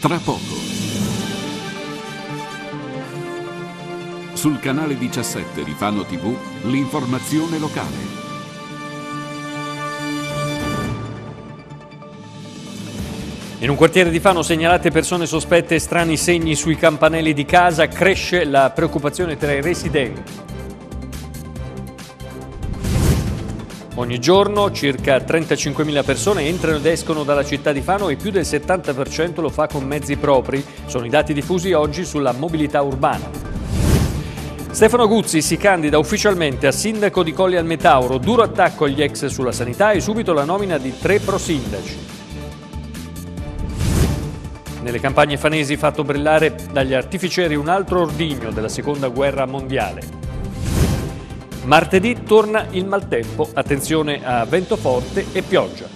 Tra poco. Sul canale 17 di Fano TV, l'informazione locale. In un quartiere di Fano segnalate persone sospette e strani segni sui campanelli di casa, cresce la preoccupazione tra i residenti. Ogni giorno circa 35.000 persone entrano ed escono dalla città di Fano e più del 70% lo fa con mezzi propri. Sono i dati diffusi oggi sulla mobilità urbana. Stefano Guzzi si candida ufficialmente a sindaco di Colli al Metauro, duro attacco agli ex sulla sanità e subito la nomina di tre prosindaci. Nelle campagne fanesi fatto brillare dagli artificieri un altro ordigno della seconda guerra mondiale. Martedì torna il maltempo, attenzione a vento forte e pioggia.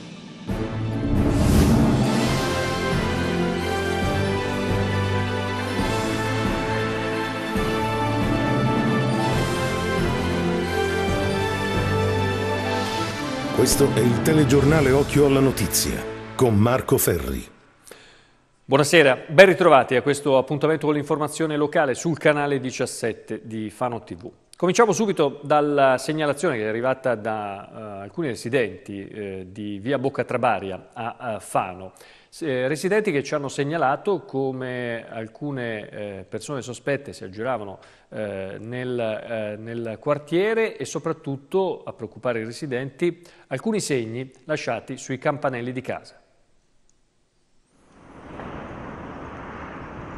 Questo è il telegiornale Occhio alla Notizia con Marco Ferri. Buonasera, ben ritrovati a questo appuntamento con l'informazione locale sul canale 17 di Fano TV. Cominciamo subito dalla segnalazione che è arrivata da uh, alcuni residenti eh, di via Bocca Trabaria a, a Fano. Eh, residenti che ci hanno segnalato come alcune eh, persone sospette si aggiravano nel, nel quartiere e soprattutto, a preoccupare i residenti, alcuni segni lasciati sui campanelli di casa.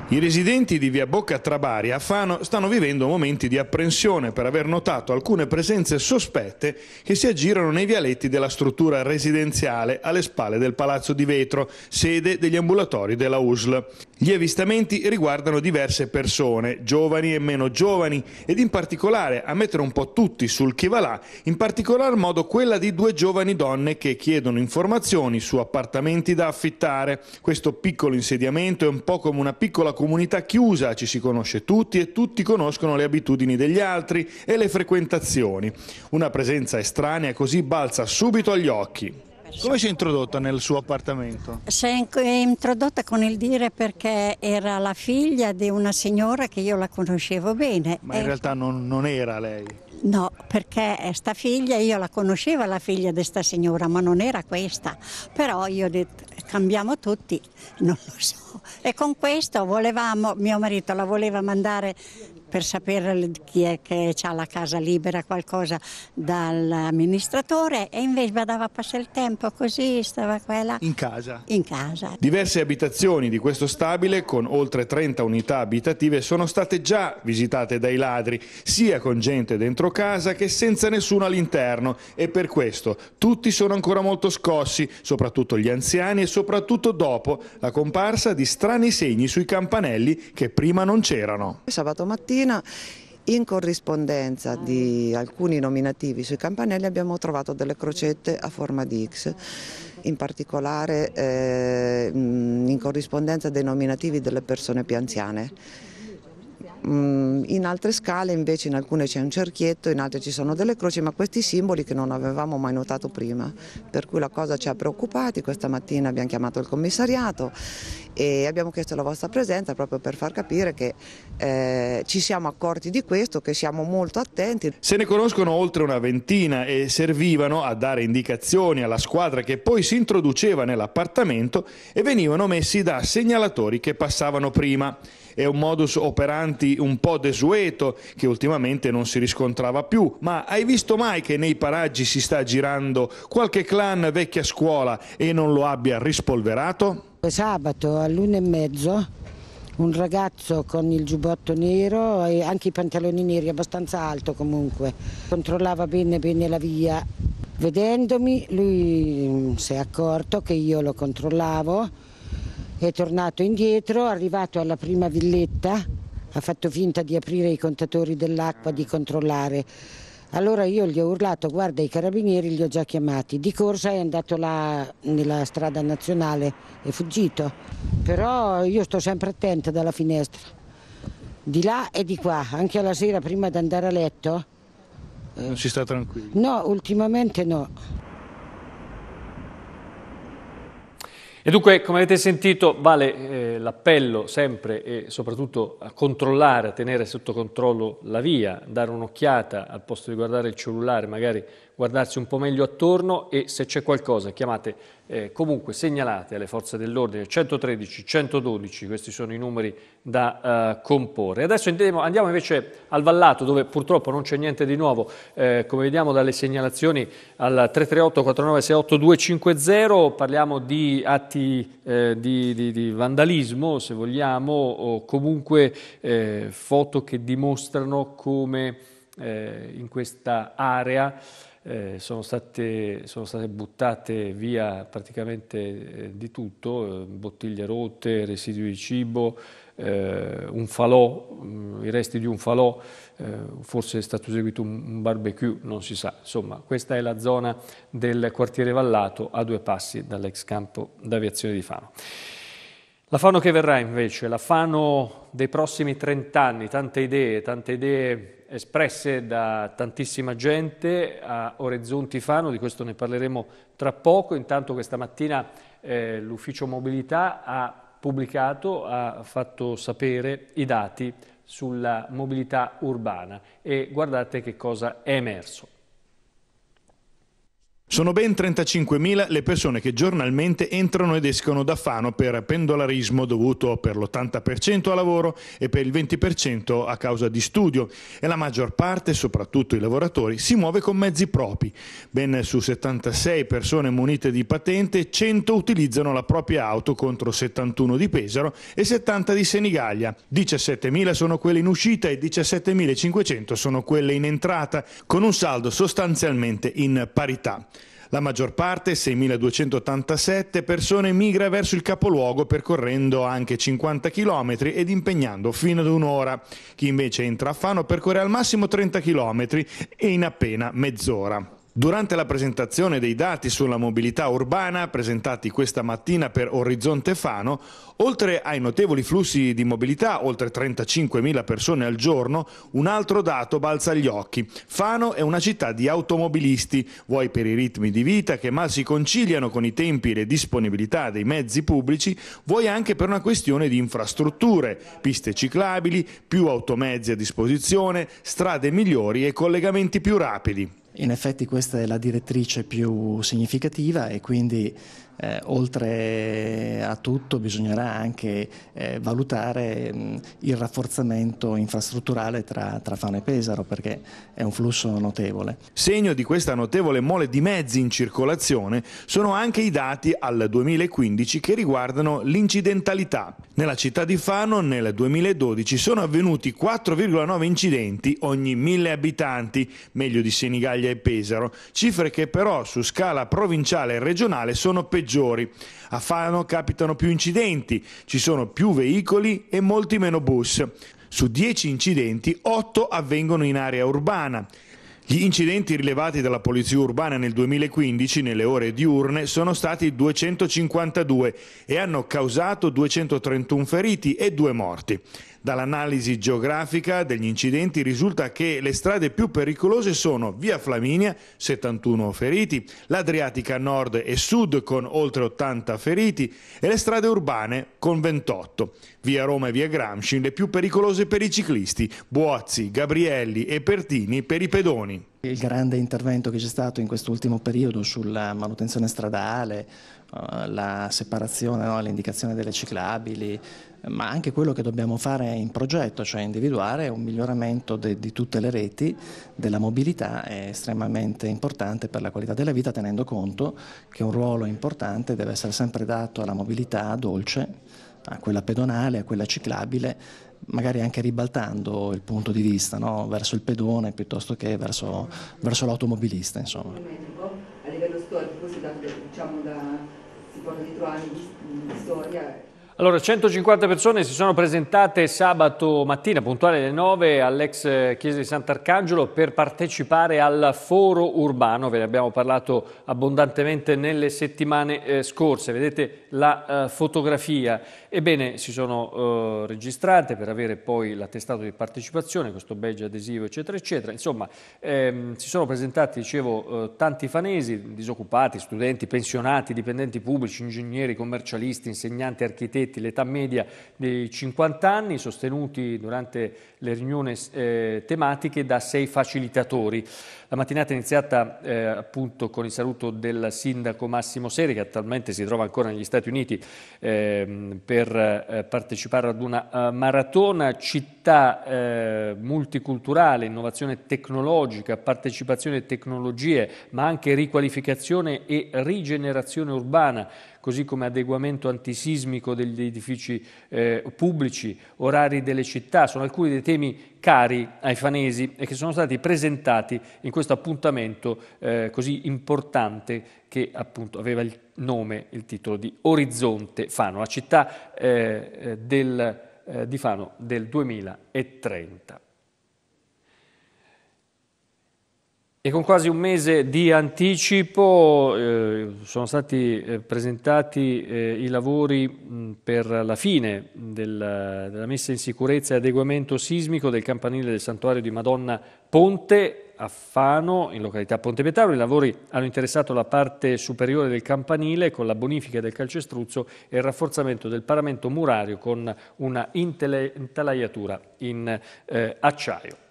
I residenti di via Bocca Trabari a Fano stanno vivendo momenti di apprensione per aver notato alcune presenze sospette che si aggirano nei vialetti della struttura residenziale alle spalle del Palazzo di Vetro, sede degli ambulatori della USL. Gli avvistamenti riguardano diverse persone, giovani e meno giovani, ed in particolare a mettere un po' tutti sul chi va là, in particolar modo quella di due giovani donne che chiedono informazioni su appartamenti da affittare. Questo piccolo insediamento è un po' come una piccola comunità chiusa, ci si conosce tutti e tutti conoscono le abitudini degli altri e le frequentazioni. Una presenza estranea così balza subito agli occhi. Come si è introdotta nel suo appartamento? Si è introdotta con il dire perché era la figlia di una signora che io la conoscevo bene. Ma in e... realtà non, non era lei? No, perché sta figlia, io la conoscevo la figlia di sta signora, ma non era questa. Però io ho detto, cambiamo tutti, non lo so. E con questo volevamo, mio marito la voleva mandare per sapere chi è che ha la casa libera, qualcosa dall'amministratore e invece badava a passare il tempo così, stava quella. In casa? In casa. Diverse abitazioni di questo stabile con oltre 30 unità abitative sono state già visitate dai ladri, sia con gente dentro casa che senza nessuno all'interno e per questo tutti sono ancora molto scossi, soprattutto gli anziani e soprattutto dopo la comparsa di strani segni sui campanelli che prima non c'erano. Sabato mattina stamattina in corrispondenza di alcuni nominativi sui campanelli abbiamo trovato delle crocette a forma di X, in particolare eh, in corrispondenza dei nominativi delle persone più anziane in altre scale invece in alcune c'è un cerchietto, in altre ci sono delle croci, ma questi simboli che non avevamo mai notato prima, per cui la cosa ci ha preoccupati, questa mattina abbiamo chiamato il commissariato e abbiamo chiesto la vostra presenza proprio per far capire che eh, ci siamo accorti di questo, che siamo molto attenti. Se ne conoscono oltre una ventina e servivano a dare indicazioni alla squadra che poi si introduceva nell'appartamento e venivano messi da segnalatori che passavano prima è un modus operandi un po' desueto che ultimamente non si riscontrava più, ma hai visto mai che nei paraggi si sta girando qualche clan vecchia scuola e non lo abbia rispolverato? Eh, sabato all'una e mezzo un ragazzo con il giubbotto nero e anche i pantaloni neri, abbastanza alto comunque, controllava bene bene la via. Vedendomi lui mm, si è accorto che io lo controllavo è tornato indietro, è arrivato alla prima villetta, ha fatto finta di aprire i contatori dell'acqua, di controllare. Allora io gli ho urlato, guarda i carabinieri li ho già chiamati, di corsa è andato là nella strada nazionale, è fuggito, però io sto sempre attenta dalla finestra, di là e di qua, anche alla sera prima di andare a letto. Non si sta tranquilli? No, ultimamente no. E dunque, come avete sentito, vale eh, l'appello sempre e soprattutto a controllare, a tenere sotto controllo la via, dare un'occhiata al posto di guardare il cellulare, magari guardarsi un po' meglio attorno e se c'è qualcosa chiamate eh, comunque segnalate alle forze dell'ordine 113, 112, questi sono i numeri da eh, comporre. Adesso andiamo, andiamo, invece al Vallato dove purtroppo non c'è niente di nuovo, eh, come vediamo dalle segnalazioni al 338 4968 250 parliamo di atti eh, di, di, di, vandalismo se vogliamo o comunque eh, foto che dimostrano come eh, in questa area eh, sono, state, sono, state, buttate via praticamente eh, di tutto, eh, bottiglie rotte, residui di cibo, eh, un falò, mm, i resti di un falò, eh, forse è stato eseguito un, barbecue, non si sa. Insomma, questa è la zona del quartiere Vallato a due passi dall'ex campo d'aviazione di Fano. L'affanno che verrà invece, l'affanno dei prossimi trent'anni, tante idee, tante idee espresse da tantissima gente a Orizzonti Fano, di questo ne parleremo tra poco, intanto questa mattina eh, l'ufficio mobilità ha pubblicato, ha fatto sapere i dati sulla mobilità urbana e guardate che cosa è emerso. Sono ben 35.000 le persone che giornalmente entrano ed escono da Fano per pendolarismo dovuto per l'80% a lavoro e per il 20% a causa di studio e la maggior parte, soprattutto i lavoratori, si muove con mezzi propri. Ben su 76 persone munite di patente, 100 utilizzano la propria auto contro 71 di Pesaro e 70 di Senigallia. 17.000 sono quelle in uscita e 17.500 sono quelle in entrata, con un saldo sostanzialmente in parità. La maggior parte, 6.287 persone, migra verso il capoluogo percorrendo anche 50 km ed impegnando fino ad un'ora. Chi invece entra a Fano percorre al massimo 30 km e in appena mezz'ora. Durante la presentazione dei dati sulla mobilità urbana presentati questa mattina per Orizzonte Fano, oltre ai notevoli flussi di mobilità, oltre 35.000 persone al giorno, un altro dato balza agli occhi. Fano è una città di automobilisti, vuoi per i ritmi di vita che mal si conciliano con i tempi e le disponibilità dei mezzi pubblici, vuoi anche per una questione di infrastrutture, piste ciclabili, più automezzi a disposizione, strade migliori e collegamenti più rapidi. In effetti questa è la direttrice più significativa e quindi eh, oltre a tutto bisognerà anche eh, valutare mh, il rafforzamento infrastrutturale tra, tra, Fano e Pesaro perché è un flusso notevole. Segno di questa notevole mole di mezzi in circolazione sono anche i dati al 2015 che riguardano l'incidentalità. Nella città di Fano nel 2012 sono avvenuti 4,9 incidenti ogni mille abitanti, meglio di Senigallia e Pesaro, cifre che però su scala provinciale e regionale sono peggiori peggiori. A Fano capitano più incidenti, ci sono più veicoli e molti meno bus. Su 10 incidenti, 8 avvengono in area urbana. Gli incidenti rilevati dalla Polizia Urbana nel 2015 nelle ore diurne sono stati 252 e hanno causato 231 feriti e due morti. Dall'analisi geografica degli incidenti risulta che le strade più pericolose sono Via Flaminia, 71 feriti, l'Adriatica Nord e Sud con oltre 80 feriti e le strade urbane con 28. Via Roma e Via Gramsci le più pericolose per i ciclisti, Buozzi, Gabrielli e Pertini per i pedoni. Il grande intervento che c'è stato in quest'ultimo periodo sulla manutenzione stradale, eh, la separazione, no, l'indicazione delle ciclabili, ma anche quello che dobbiamo fare in progetto, cioè individuare un miglioramento de, di tutte le reti della mobilità è estremamente importante per la qualità della vita, tenendo conto che un ruolo importante deve essere sempre dato alla mobilità dolce, a quella pedonale, a quella ciclabile, magari anche ribaltando il punto di vista no? verso il pedone piuttosto che verso, verso l'automobilista. Insomma. A livello storico si, da, diciamo da, si può ritrovare di, di storia. Allora, 150 persone si sono presentate sabato mattina, puntuale alle 9, all'ex chiesa di Sant'Arcangelo per partecipare al foro urbano. Ve ne abbiamo parlato abbondantemente nelle settimane eh, scorse. Vedete la eh, fotografia. Ebbene, si sono eh, registrate per avere poi l'attestato di partecipazione, questo badge adesivo, eccetera, eccetera. Insomma, ehm, si sono presentati, dicevo, eh, tanti fanesi, disoccupati, studenti, pensionati, dipendenti pubblici, ingegneri, commercialisti, insegnanti, architetti, l'età media dei 50 anni, sostenuti durante le riunioni eh, tematiche da sei facilitatori. La mattinata è iniziata eh, appunto con il saluto del sindaco Massimo Seri che attualmente si trova ancora negli Stati Uniti eh, per eh, partecipare ad una eh, maratona città eh, multiculturale, innovazione tecnologica, partecipazione e tecnologie ma anche riqualificazione e rigenerazione urbana così come adeguamento antisismico degli edifici eh, pubblici, orari delle città, sono alcuni dei temi cari ai fanesi e che sono stati presentati in questo appuntamento eh, così importante che appunto aveva il nome, il titolo di Orizzonte Fano, la città eh, eh del, eh, di Fano del 2030. E con quasi un mese di anticipo eh, sono stati eh, presentati eh, i lavori mh, per la fine del, della messa in sicurezza e adeguamento sismico del campanile del santuario di Madonna Ponte a Fano, in località Ponte Pietaro. I lavori hanno interessato la parte superiore del campanile con la bonifica del calcestruzzo e il rafforzamento del paramento murario con una intalaiatura in eh, acciaio.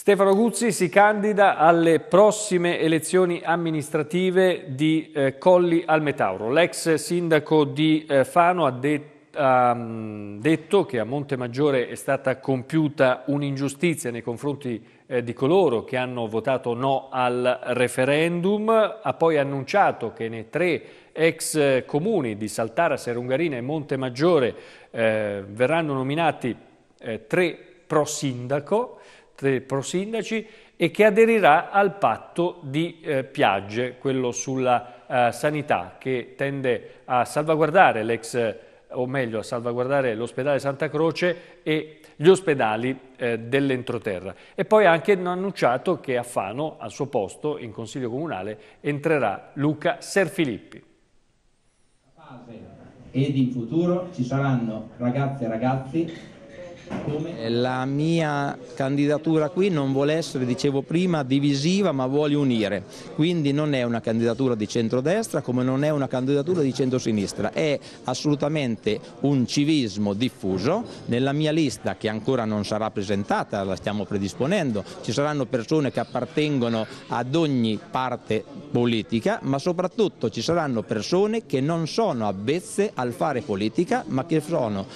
Stefano Guzzi si candida alle prossime elezioni amministrative di eh, Colli al Metauro. L'ex sindaco di eh, Fano ha detto ha mm, detto che a Monte Maggiore è stata compiuta un'ingiustizia nei confronti eh, di coloro che hanno votato no al referendum, ha poi annunciato che nei tre ex comuni di Saltara, Serungarina e Montemaggiore eh, verranno nominati eh, tre pro sindaco, prosindaci e che aderirà al patto di eh, Piagge, quello sulla eh, sanità, che tende a salvaguardare l'ex o meglio a salvaguardare l'ospedale Santa Croce e gli ospedali eh, dell'entroterra. E poi anche hanno annunciato che a Fano, al suo posto, in Consiglio Comunale, entrerà Luca Serfilippi. Ed in futuro ci saranno ragazze e ragazzi eh, la mia candidatura qui non vuole essere, dicevo prima, divisiva ma vuole unire, quindi non è una candidatura di centrodestra come non è una candidatura di centrosinistra, è assolutamente un civismo diffuso. Nella mia lista, che ancora non sarà presentata, la stiamo predisponendo, ci saranno persone che appartengono ad ogni parte politica, ma soprattutto ci saranno persone che non sono avvezze al fare politica ma che sono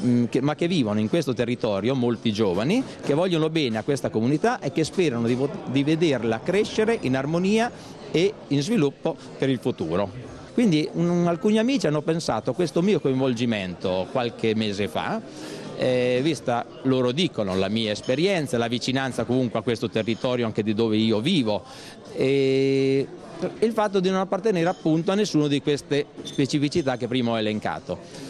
Mm, che, ma che vivono in questo territorio, molti giovani, che vogliono bene a questa comunità e che sperano di, di vederla crescere in armonia e in sviluppo per il futuro. Quindi un, alcuni amici hanno pensato a questo mio coinvolgimento qualche mese fa, eh, vista loro dicono la mia esperienza, la vicinanza comunque a questo territorio anche di dove io vivo e il fatto di non appartenere appunto a nessuna di queste specificità che prima ho elencato.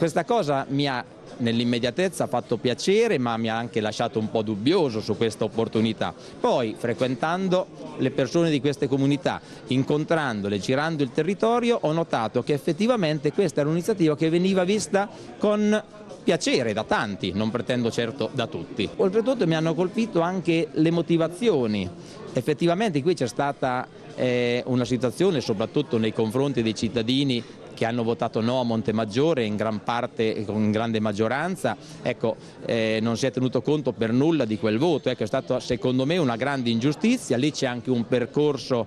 Questa cosa mi ha nell'immediatezza fatto piacere ma mi ha anche lasciato un po' dubbioso su questa opportunità. Poi frequentando le persone di queste comunità, incontrandole, girando il territorio, ho notato che effettivamente questa era un'iniziativa che veniva vista con piacere da tanti, non pretendo certo da tutti. Oltretutto mi hanno colpito anche le motivazioni. Effettivamente qui c'è stata eh, una situazione, soprattutto nei confronti dei cittadini che hanno votato no a Montemaggiore in gran parte, eh, con grande maggioranza, ecco, eh, non si è tenuto conto per nulla di quel voto, ecco, è stata secondo me una grande ingiustizia, lì c'è anche un percorso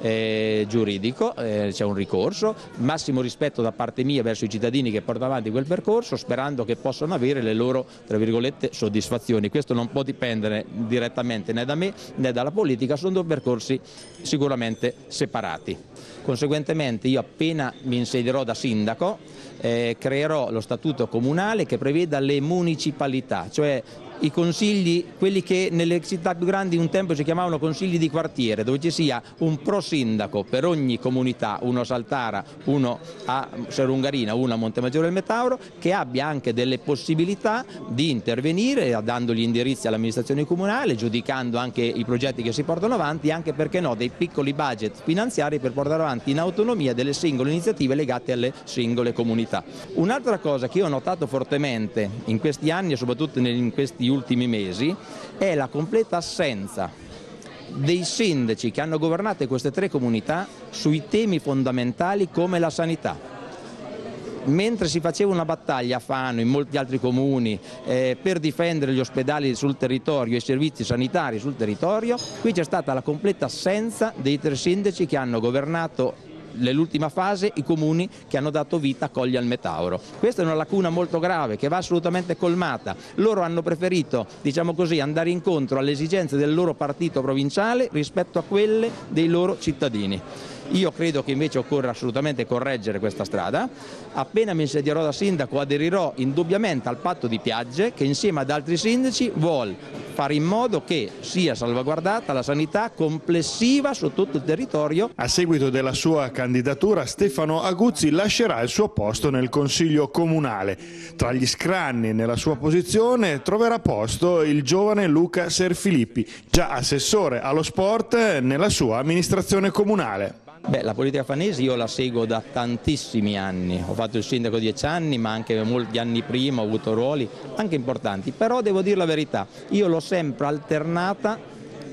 eh, giuridico, eh, c'è un ricorso, massimo rispetto da parte mia verso i cittadini che portano avanti quel percorso sperando che possano avere le loro soddisfazioni, questo non può dipendere direttamente né da me né dalla politica, sono due percorsi sicuramente separati. Conseguentemente io appena mi insedierò da sindaco eh, creerò lo statuto comunale che preveda le municipalità, cioè i consigli, quelli che nelle città più grandi un tempo si chiamavano consigli di quartiere, dove ci sia un pro sindaco per ogni comunità, uno a Saltara, uno a Serungarina, uno a Montemaggiore del Metauro, che abbia anche delle possibilità di intervenire eh, dando gli indirizzi all'amministrazione comunale, giudicando anche i progetti che si portano avanti, anche perché no, dei piccoli budget finanziari per portare avanti in autonomia delle singole iniziative legate alle singole comunità. Un'altra cosa che io ho notato fortemente in questi anni e soprattutto in questi gli ultimi mesi è la completa assenza dei sindaci che hanno governato queste tre comunità sui temi fondamentali come la sanità mentre si faceva una battaglia a Fano, in molti altri comuni, eh, per difendere gli ospedali sul territorio e i servizi sanitari sul territorio, qui c'è stata la completa assenza dei tre sindaci che hanno governato nell'ultima fase i comuni che hanno dato vita a Cogli al Metauro. Questa è una lacuna molto grave che va assolutamente colmata. Loro hanno preferito diciamo così, andare incontro alle esigenze del loro partito provinciale rispetto a quelle dei loro cittadini. Io credo che invece occorra assolutamente correggere questa strada. Appena mi insedierò da sindaco aderirò indubbiamente al patto di Piagge che insieme ad altri sindaci vuole fare in modo che sia salvaguardata la sanità complessiva su tutto il territorio. A seguito della sua candidatura Stefano Aguzzi lascerà il suo posto nel Consiglio Comunale. Tra gli scranni nella sua posizione troverà posto il giovane Luca Serfilippi, già assessore allo sport nella sua amministrazione comunale. Beh, la politica fanese io la seguo da tantissimi anni, ho fatto il sindaco dieci anni ma anche molti anni prima ho avuto ruoli anche importanti, però devo dire la verità, io l'ho sempre alternata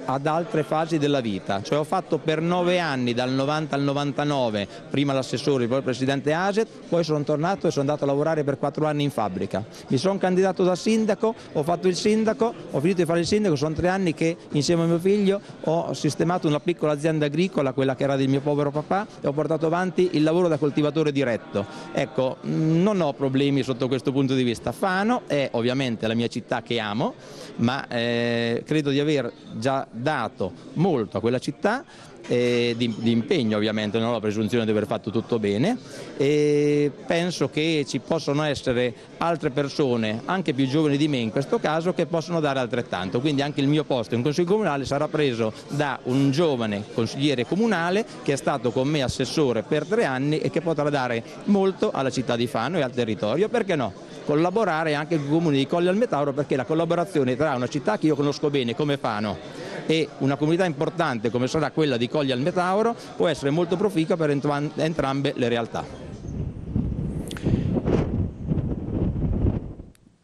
ad altre fasi della vita, cioè ho fatto per nove anni dal 90 al 99 prima l'assessore, poi il presidente ASET, poi sono tornato e sono andato a lavorare per quattro anni in fabbrica. Mi sono candidato da sindaco, ho fatto il sindaco, ho finito di fare il sindaco, sono tre anni che insieme a mio figlio ho sistemato una piccola azienda agricola, quella che era del mio povero papà, e ho portato avanti il lavoro da coltivatore diretto. Ecco, non ho problemi sotto questo punto di vista. Fano è ovviamente la mia città che amo, ma eh, credo di aver già dato molto a quella città, eh, di, di, impegno ovviamente, non ho la presunzione di aver fatto tutto bene e penso che ci possono essere altre persone, anche più giovani di me in questo caso, che possono dare altrettanto, quindi anche il mio posto in Consiglio Comunale sarà preso da un giovane consigliere comunale che è stato con me assessore per tre anni e che potrà dare molto alla città di Fano e al territorio, perché no? collaborare anche con i comuni di Colle al Metauro perché la collaborazione tra una città che io conosco bene come Fano e una comunità importante come sarà quella di Coglia al Metauro può essere molto proficua per entrambe le realtà.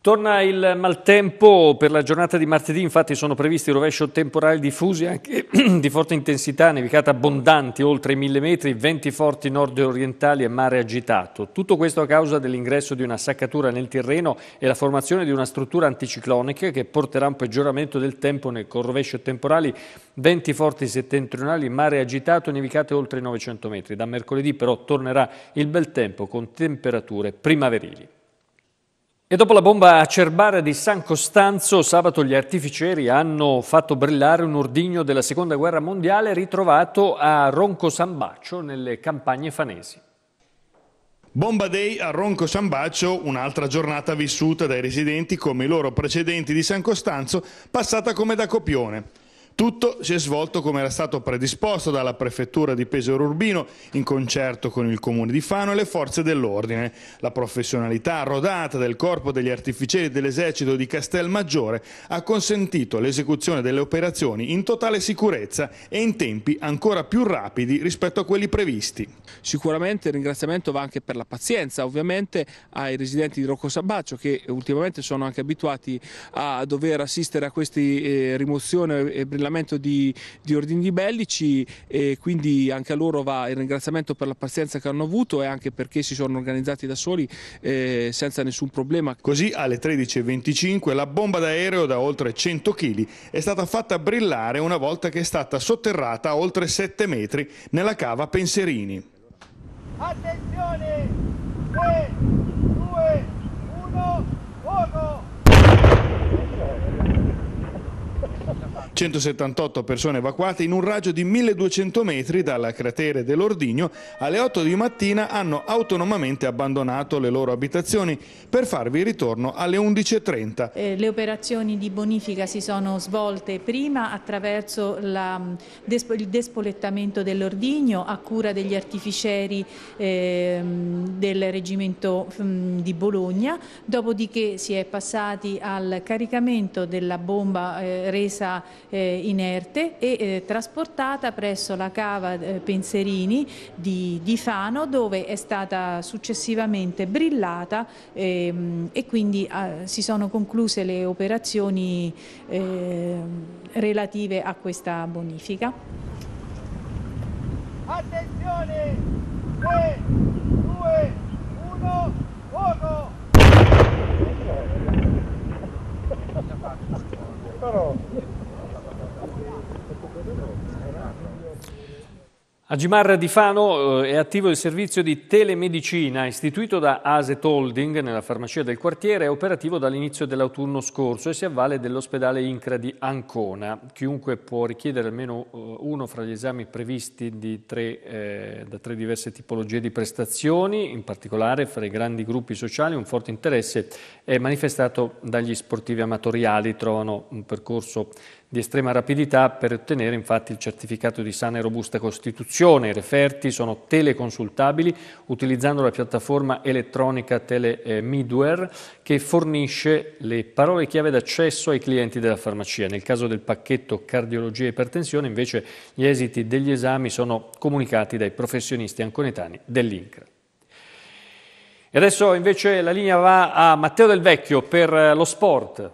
Torna il maltempo per la giornata di martedì, infatti sono previsti rovescio temporali diffusi anche di forte intensità, nevicate abbondanti oltre i 1000 metri, venti forti nord-orientali e mare agitato. Tutto questo a causa dell'ingresso di una saccatura nel terreno e la formazione di una struttura anticiclonica che porterà a un peggioramento del tempo con rovescio temporali, venti forti settentrionali, mare agitato e nevicate oltre i 900 metri. Da mercoledì però tornerà il bel tempo con temperature primaverili. E dopo la bomba acerbara di San Costanzo, sabato gli artificieri hanno fatto brillare un ordigno della Seconda Guerra Mondiale ritrovato a Ronco San Baccio, nelle campagne fanesi. Bomba Day a Ronco San Baccio, un'altra giornata vissuta dai residenti come i loro precedenti di San Costanzo, passata come da copione. Tutto si è svolto come era stato predisposto dalla Prefettura di Pesaro Urbino in concerto con il Comune di Fano e le forze dell'ordine. La professionalità rodata del Corpo degli Artificieri dell'Esercito di Castelmaggiore ha consentito l'esecuzione delle operazioni in totale sicurezza e in tempi ancora più rapidi rispetto a quelli previsti. Sicuramente il ringraziamento va anche per la pazienza, ovviamente ai residenti di Rocco Sabaccio che ultimamente sono anche abituati a dover assistere a queste eh, rimozioni e brillanti Parlamento di, di Ordini Bellici e quindi anche a loro va il ringraziamento per la pazienza che hanno avuto e anche perché si sono organizzati da soli eh, senza nessun problema. Così alle 13.25 la bomba d'aereo da oltre 100 kg è stata fatta brillare una volta che è stata sotterrata a oltre 7 metri nella cava Penserini. Attenzione! Eh! 178 persone evacuate in un raggio di 1200 metri dalla cratere dell'Ordigno alle 8 di mattina hanno autonomamente abbandonato le loro abitazioni per farvi ritorno alle 11.30. Eh, le operazioni di bonifica si sono svolte prima attraverso la, mm, il despolettamento dell'Ordigno a cura degli artificieri eh, del reggimento mm, di Bologna, dopodiché si è passati al caricamento della bomba eh, resa eh, inerte e eh, trasportata presso la cava eh, Penserini di, di, Fano dove è stata successivamente brillata ehm, e quindi ah, si sono concluse le operazioni ehm, relative a questa bonifica. Attenzione! 3, 2, 1, fuoco! Però... A Gimarra di Fano eh, è attivo il servizio di telemedicina istituito da ASET Holding nella farmacia del quartiere è operativo dall'inizio dell'autunno scorso e si avvale dell'ospedale Incra di Ancona. Chiunque può richiedere almeno eh, uno fra gli esami previsti tre, eh, da tre diverse tipologie di prestazioni, in particolare fra i grandi gruppi sociali un forte interesse è manifestato dagli sportivi amatoriali, trovano un percorso di estrema rapidità per ottenere infatti il certificato di sana e robusta costituzione. I referti sono teleconsultabili utilizzando la piattaforma elettronica Telemidware eh, che fornisce le parole chiave d'accesso ai clienti della farmacia. Nel caso del pacchetto cardiologia e ipertensione invece gli esiti degli esami sono comunicati dai professionisti anconetani dell'INCRA. E adesso invece la linea va a Matteo Del Vecchio per eh, lo sport.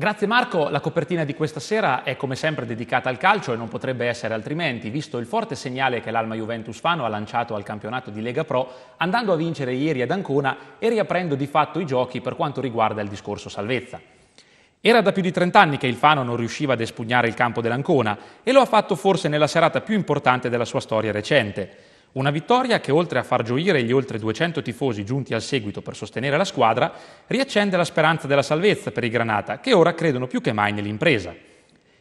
Grazie Marco, la copertina di questa sera è come sempre dedicata al calcio e non potrebbe essere altrimenti, visto il forte segnale che l'Alma Juventus Fano ha lanciato al campionato di Lega Pro, andando a vincere ieri ad Ancona e riaprendo di fatto i giochi per quanto riguarda il discorso salvezza. Era da più di 30 anni che il Fano non riusciva ad espugnare il campo dell'Ancona e lo ha fatto forse nella serata più importante della sua storia recente. Una vittoria che oltre a far gioire gli oltre 200 tifosi giunti al seguito per sostenere la squadra, riaccende la speranza della salvezza per i Granata, che ora credono più che mai nell'impresa.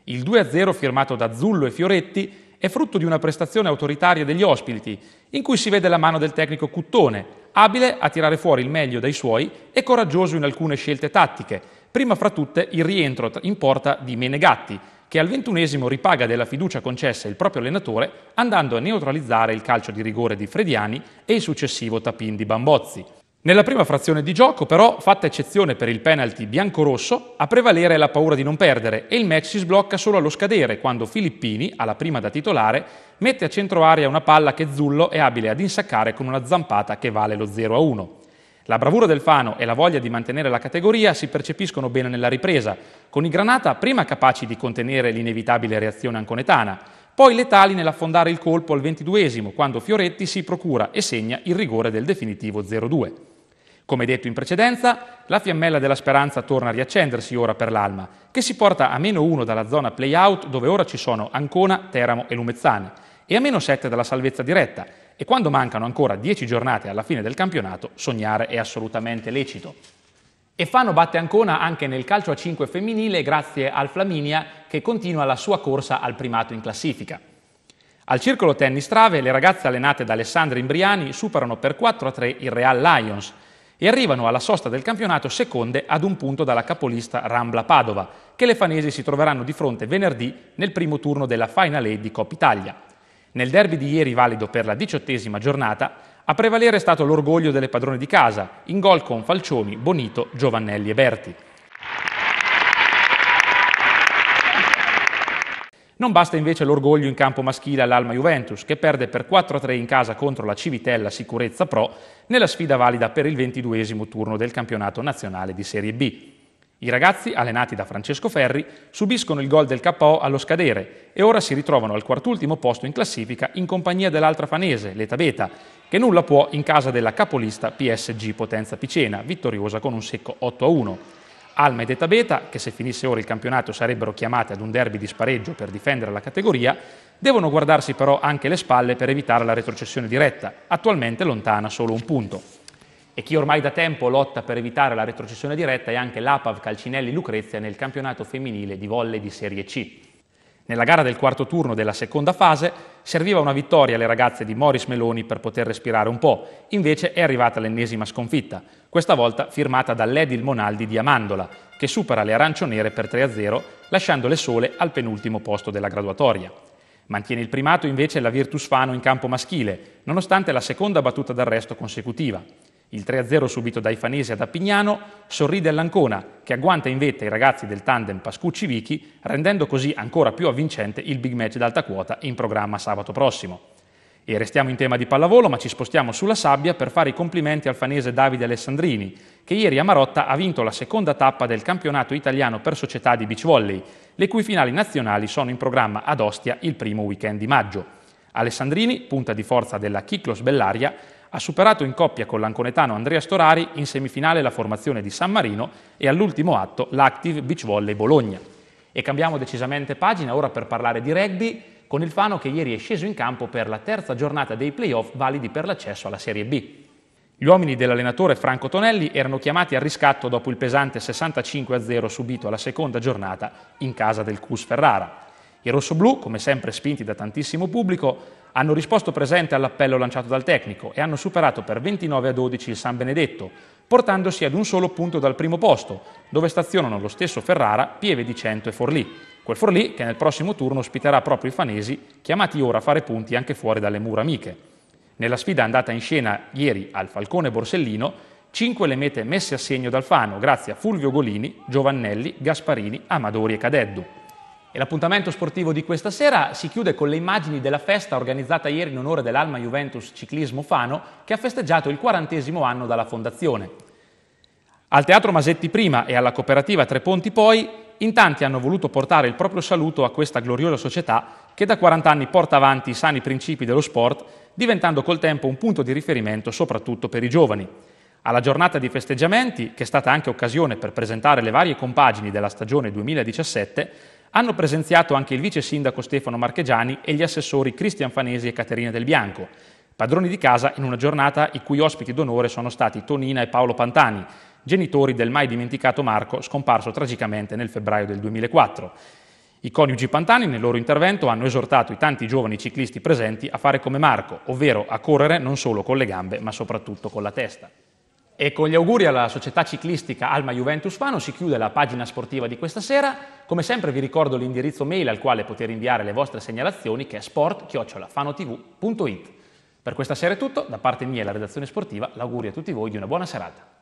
Il 2-0 firmato da Zullo e Fioretti è frutto di una prestazione autoritaria degli ospiti, in cui si vede la mano del tecnico Cuttone, abile a tirare fuori il meglio dai suoi e coraggioso in alcune scelte tattiche, prima fra tutte il rientro in porta di Menegatti, che al ventunesimo ripaga della fiducia concessa il proprio allenatore andando a neutralizzare il calcio di rigore di Frediani e il successivo tapin di Bambozzi. Nella prima frazione di gioco, però, fatta eccezione per il penalty biancorosso, a prevalere è la paura di non perdere e il match si sblocca solo allo scadere, quando Filippini, alla prima da titolare, mette a centro aria una palla che Zullo è abile ad insaccare con una zampata che vale lo 0-1. La bravura del Fano e la voglia di mantenere la categoria si percepiscono bene nella ripresa, con i Granata prima capaci di contenere l'inevitabile reazione anconetana, poi letali nell'affondare il colpo al 22 quando Fioretti si procura e segna il rigore del definitivo 0-2. Come detto in precedenza, la fiammella della speranza torna a riaccendersi ora per l'Alma, che si porta a meno 1 dalla zona play-out dove ora ci sono Ancona, Teramo e Lumezzane, e a meno 7 dalla salvezza diretta, e quando mancano ancora 10 giornate alla fine del campionato, sognare è assolutamente lecito. E Fano batte Ancona anche nel calcio a 5 femminile grazie al Flaminia che continua la sua corsa al primato in classifica. Al circolo tennis trave le ragazze allenate da Alessandra Imbriani superano per 4 3 il Real Lions e arrivano alla sosta del campionato seconde ad un punto dalla capolista Rambla Padova, che le fanesi si troveranno di fronte venerdì nel primo turno della Final Eight di Coppa Italia. Nel derby di ieri, valido per la diciottesima giornata, a prevalere è stato l'orgoglio delle padrone di casa, in gol con Falcioni, Bonito, Giovannelli e Berti. Non basta invece l'orgoglio in campo maschile all'Alma Juventus, che perde per 4-3 in casa contro la Civitella Sicurezza Pro nella sfida valida per il ventiduesimo turno del campionato nazionale di Serie B. I ragazzi, allenati da Francesco Ferri, subiscono il gol del KO allo scadere e ora si ritrovano al quartultimo posto in classifica in compagnia dell'altra fanese, l'Eta Beta, che nulla può in casa della capolista PSG Potenza Picena, vittoriosa con un secco 8-1. Alma ed Eta Beta, che se finisse ora il campionato sarebbero chiamate ad un derby di spareggio per difendere la categoria, devono guardarsi però anche le spalle per evitare la retrocessione diretta, attualmente lontana solo un punto e chi ormai da tempo lotta per evitare la retrocessione diretta è anche l'Apav Calcinelli Lucrezia nel campionato femminile di volle di Serie C. Nella gara del quarto turno della seconda fase serviva una vittoria alle ragazze di Morris Meloni per poter respirare un po', invece è arrivata l'ennesima sconfitta, questa volta firmata dall'Edil Monaldi di Amandola, che supera le arancionere per 3-0, lasciandole sole al penultimo posto della graduatoria. Mantiene il primato invece la Virtus Fano in campo maschile, nonostante la seconda battuta d'arresto consecutiva. Il 3-0 subito dai fanesi ad Appignano sorride all'Ancona, che agguanta in vetta i ragazzi del tandem Pascucci-Vichi, rendendo così ancora più avvincente il big match d'alta quota in programma sabato prossimo. E restiamo in tema di pallavolo, ma ci spostiamo sulla sabbia per fare i complimenti al fanese Davide Alessandrini, che ieri a Marotta ha vinto la seconda tappa del campionato italiano per società di beach volley, le cui finali nazionali sono in programma ad Ostia il primo weekend di maggio. Alessandrini, punta di forza della Kiklos Bellaria, ha superato in coppia con l'anconetano Andrea Storari in semifinale la formazione di San Marino e all'ultimo atto l'Active Beach Volley Bologna. E cambiamo decisamente pagina ora per parlare di rugby con il Fano che ieri è sceso in campo per la terza giornata dei playoff validi per l'accesso alla Serie B. Gli uomini dell'allenatore Franco Tonelli erano chiamati al riscatto dopo il pesante 65-0 subito alla seconda giornata in casa del Cus Ferrara. I rossoblù, come sempre spinti da tantissimo pubblico, hanno risposto presente all'appello lanciato dal tecnico e hanno superato per 29 a 12 il San Benedetto, portandosi ad un solo punto dal primo posto, dove stazionano lo stesso Ferrara, Pieve di Cento e Forlì. Quel Forlì che nel prossimo turno ospiterà proprio i fanesi, chiamati ora a fare punti anche fuori dalle mura amiche. Nella sfida andata in scena ieri al Falcone Borsellino, 5 le mete messe a segno dal Fano, grazie a Fulvio Golini, Giovannelli, Gasparini, Amadori e Cadeddu. E l'appuntamento sportivo di questa sera si chiude con le immagini della festa organizzata ieri in onore dell'Alma Juventus Ciclismo Fano, che ha festeggiato il quarantesimo anno dalla fondazione. Al Teatro Masetti prima e alla cooperativa Tre Ponti poi, in tanti hanno voluto portare il proprio saluto a questa gloriosa società che da 40 anni porta avanti i sani principi dello sport, diventando col tempo un punto di riferimento soprattutto per i giovani. Alla giornata di festeggiamenti, che è stata anche occasione per presentare le varie compagini della stagione 2017, hanno presenziato anche il vice sindaco Stefano Marchegiani e gli assessori Cristian Fanesi e Caterina Del Bianco, padroni di casa in una giornata i cui ospiti d'onore sono stati Tonina e Paolo Pantani, genitori del mai dimenticato Marco, scomparso tragicamente nel febbraio del 2004. I coniugi Pantani nel loro intervento hanno esortato i tanti giovani ciclisti presenti a fare come Marco, ovvero a correre non solo con le gambe ma soprattutto con la testa. E con gli auguri alla società ciclistica Alma Juventus Fano si chiude la pagina sportiva di questa sera. Come sempre vi ricordo l'indirizzo mail al quale poter inviare le vostre segnalazioni che è sport-fanotv.it. Per questa sera è tutto, da parte mia e la redazione sportiva l'augurio a tutti voi di una buona serata.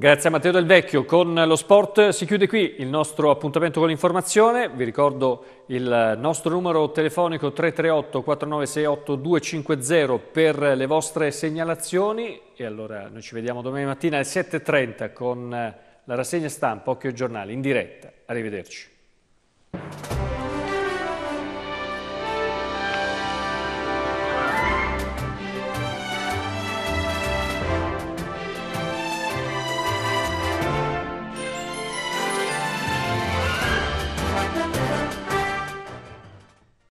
Grazie a Matteo Del Vecchio. Con lo sport si chiude qui il nostro appuntamento con l'informazione. Vi ricordo il nostro numero telefonico 338 4968 250 per le vostre segnalazioni. E allora noi ci vediamo domani mattina alle 7.30 con la rassegna stampa Occhio Giornale in diretta. Arrivederci.